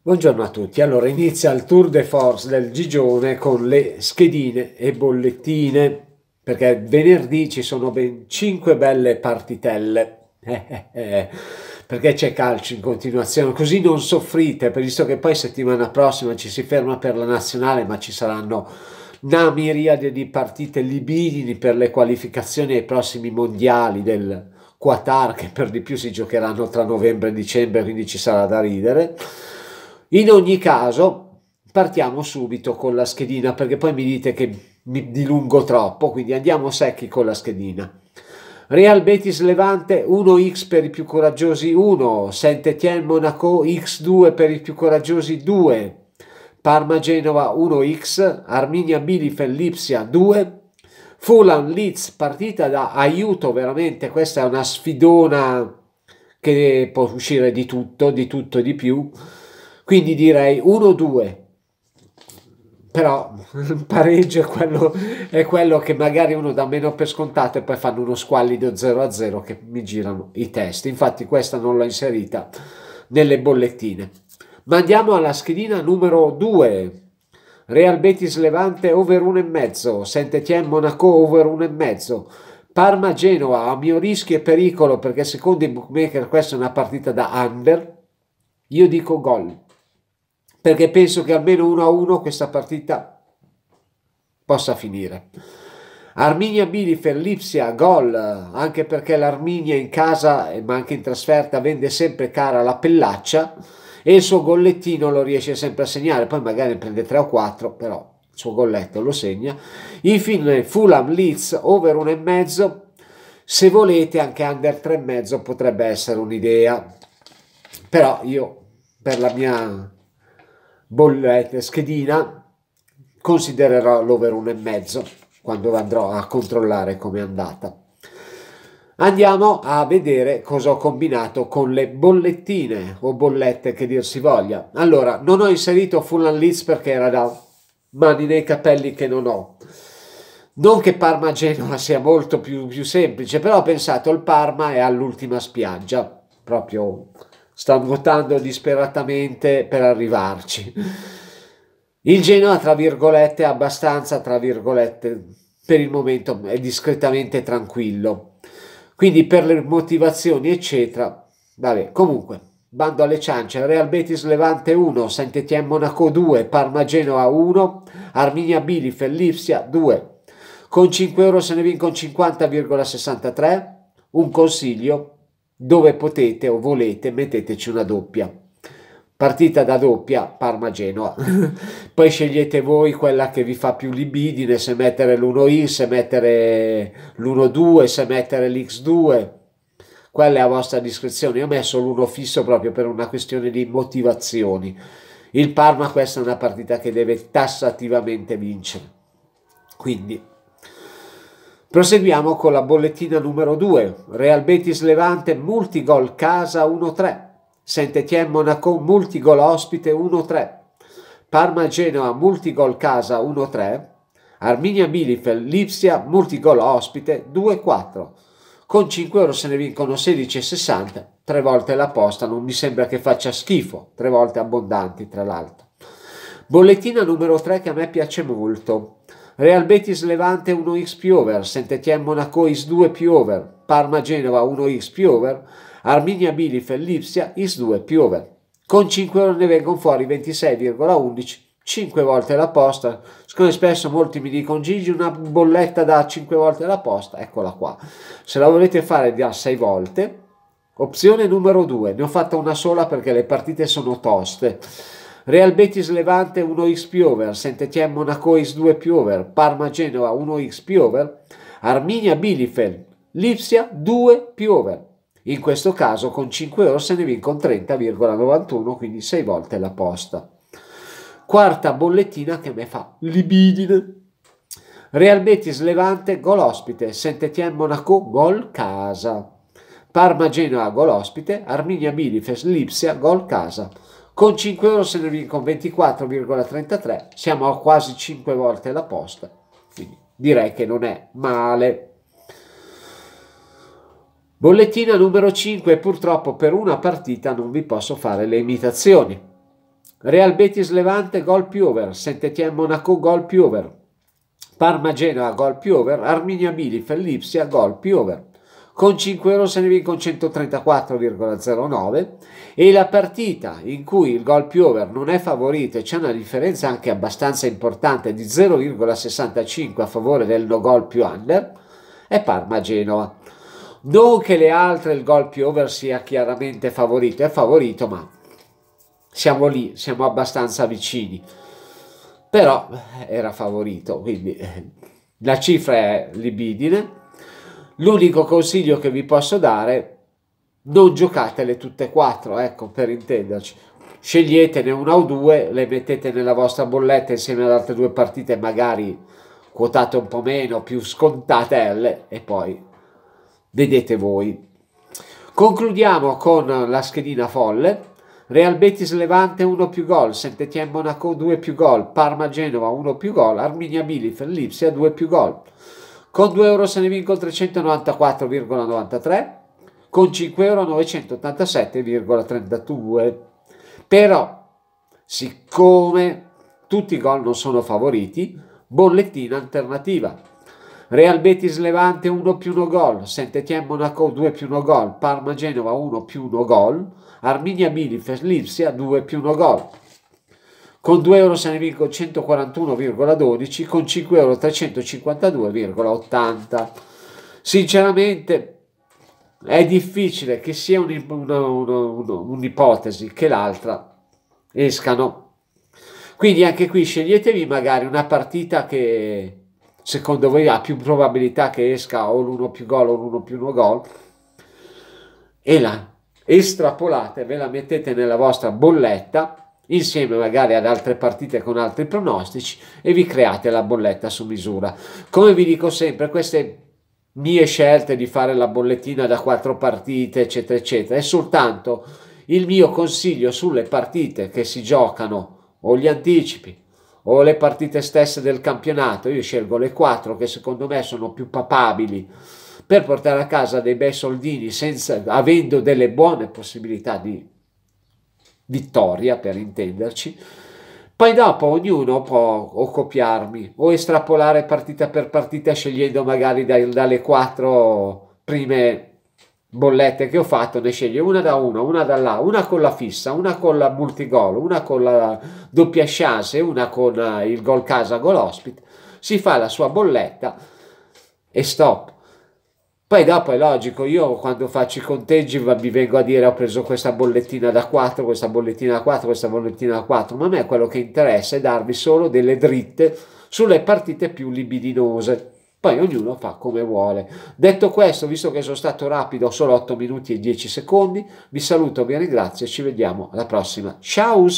Buongiorno a tutti, allora inizia il tour de force del Gigione con le schedine e bollettine perché venerdì ci sono ben 5 belle partitelle perché c'è calcio in continuazione così non soffrite visto che poi settimana prossima ci si ferma per la nazionale ma ci saranno una miriade di partite libidini per le qualificazioni ai prossimi mondiali del Qatar che per di più si giocheranno tra novembre e dicembre quindi ci sarà da ridere in ogni caso, partiamo subito con la schedina perché poi mi dite che mi dilungo troppo, quindi andiamo secchi con la schedina. Real Betis Levante 1x per i più coraggiosi 1, saint Etienne Monaco x2 per i più coraggiosi 2, Parma Genova 1x, Arminia Bielefeld Lipsia 2, Fulham Leeds partita da aiuto veramente, questa è una sfidona che può uscire di tutto, di tutto e di più. Quindi direi 1-2. Però il pareggio è quello, è quello, che magari uno dà meno per scontato e poi fanno uno squallido 0-0 che mi girano i test. Infatti questa non l'ho inserita nelle bollettine. Ma andiamo alla schedina numero 2. Real Betis Levante over 1,5, Saint-Étienne Monaco over 1,5, Parma Genova a mio rischio e pericolo perché secondo i bookmaker questa è una partita da under. Io dico gol perché penso che almeno 1-1 a questa partita possa finire. Arminia Bilifer, Lipsia, gol, anche perché l'Arminia in casa, eh, ma anche in trasferta, vende sempre cara la pellaccia e il suo gollettino lo riesce sempre a segnare, poi magari ne prende 3 o 4, però il suo golletto lo segna. Infine Fulham, Leeds, over 1,5, se volete anche under 3,5 potrebbe essere un'idea, però io per la mia bollette, schedina, considererò l'over e mezzo quando andrò a controllare come è andata. Andiamo a vedere cosa ho combinato con le bollettine o bollette che dir si voglia. Allora, non ho inserito full and leads perché era da mani nei capelli che non ho. Non che Parma-Genova sia molto più, più semplice, però ho pensato al Parma e all'ultima spiaggia, proprio sta nuotando disperatamente per arrivarci. Il Genoa, tra virgolette, è abbastanza, tra virgolette, per il momento è discretamente tranquillo. Quindi per le motivazioni, eccetera, vabbè, comunque, bando alle ciance, Real Betis Levante 1, Saint-Étienne Monaco 2, Parma Genoa 1, Arminia Bili, Lipsia 2. Con 5 euro se ne vincono 50,63. Un consiglio, dove potete o volete metteteci una doppia. Partita da doppia Parma-Genoa. Poi scegliete voi quella che vi fa più libidine, se mettere l'1i, se mettere l'1-2, se mettere l'x2. Quella è a vostra discrezione. Io ho messo l'1 fisso proprio per una questione di motivazioni. Il Parma questa è una partita che deve tassativamente vincere. Quindi Proseguiamo con la bollettina numero 2. Real Betis Levante multigol casa 1-3. Saint-Étienne Monaco multigol ospite 1-3. Parma Genoa multigol casa 1-3. Arminia Bielefeld Lipsia multigol ospite 2-4. Con 5 euro se ne vincono 16,60. Tre volte la posta non mi sembra che faccia schifo. Tre volte abbondanti tra l'altro. Bollettina numero 3 che a me piace molto. Real Betis Levante 1x più over, Saint-Étienne Monaco is 2 più over, Parma Genova 1x più over, Arminia Bielefeld Lipsia is 2 più over. Con 5 ore ne vengono fuori 26,11 5 volte la posta. Siccome spesso molti mi dicono Gigi una bolletta da 5 volte la posta, eccola qua. Se la volete fare da 6 volte, opzione numero 2, ne ho fatta una sola perché le partite sono toste. Real Betis Levante 1x Piover, Saint-Étienne Monaco X2 Piover, Parma Genova 1x Piover, Arminia Bielefeld, Lipsia 2 Piover. In questo caso con 5 euro se ne vincono 30,91, quindi 6 volte la posta. Quarta bollettina che mi fa libidine. Real Betis Levante gol ospite, Saint-Étienne Monaco gol casa. Parma Genoa gol ospite, Arminia Bielefeld Lipsia gol casa. Con 5 euro se ne vincono 24,33 siamo a quasi 5 volte la posta, quindi direi che non è male. Bollettina numero 5, purtroppo per una partita non vi posso fare le imitazioni. Real Betis Levante gol più over, saint Monaco gol più over, Parma Genoa gol più over, Arminia Bili Fellipsia gol più over, con 5 euro se ne vincono 134,09 e la partita in cui il gol più over non è favorito e c'è una differenza anche abbastanza importante di 0,65 a favore del no gol più under è Parma-Genova. Non che le altre il gol più over sia chiaramente favorito, è favorito ma siamo lì, siamo abbastanza vicini. Però eh, era favorito, quindi eh, la cifra è libidine L'unico consiglio che vi posso dare, non giocatele tutte e quattro, ecco, per intenderci. Sceglietene una o due, le mettete nella vostra bolletta insieme ad altre due partite, magari quotate un po' meno, più scontatelle, e poi vedete voi. Concludiamo con la schedina folle. Real Betis Levante 1 più gol, Saint-Étienne Monaco 2 più gol, Parma Genova 1 più gol, Arminia Bielefeld Lipsia 2 più gol con 2 euro se ne vincono 394,93, con 5 euro 987,32. Però, siccome tutti i gol non sono favoriti, bollettina alternativa. Real Betis Levante 1 più 1 gol, Saint-Étienne Monaco 2 più 1 gol, Parma Genova 1 più 1 gol, Arminia Bielefeld Lipsia 2 più 1 gol con 2 euro se ne virgo 141,12, con 5 euro 352,80. Sinceramente è difficile che sia un'ipotesi un, un, un che l'altra escano. Quindi anche qui sceglietevi magari una partita che secondo voi ha più probabilità che esca o l'uno più gol o l'uno più uno gol e la estrapolate, ve la mettete nella vostra bolletta insieme magari ad altre partite con altri pronostici e vi create la bolletta su misura. Come vi dico sempre, queste mie scelte di fare la bollettina da quattro partite, eccetera, eccetera, è soltanto il mio consiglio sulle partite che si giocano o gli anticipi o le partite stesse del campionato. Io scelgo le quattro che secondo me sono più papabili per portare a casa dei bei soldini senza, avendo delle buone possibilità di vittoria per intenderci, poi dopo ognuno può o copiarmi o estrapolare partita per partita scegliendo magari dai, dalle quattro prime bollette che ho fatto, ne sceglie una da uno, una da là, una con la fissa, una con la multigol, una con la doppia chance, una con il gol casa, gol ospite, si fa la sua bolletta e stop. Poi dopo è logico, io quando faccio i conteggi vi vengo a dire ho preso questa bollettina da 4, questa bollettina da 4, questa bollettina da 4, ma a me quello che interessa è darvi solo delle dritte sulle partite più libidinose. Poi ognuno fa come vuole. Detto questo, visto che sono stato rapido, solo 8 minuti e 10 secondi, vi saluto, vi ringrazio e ci vediamo alla prossima. Ciao!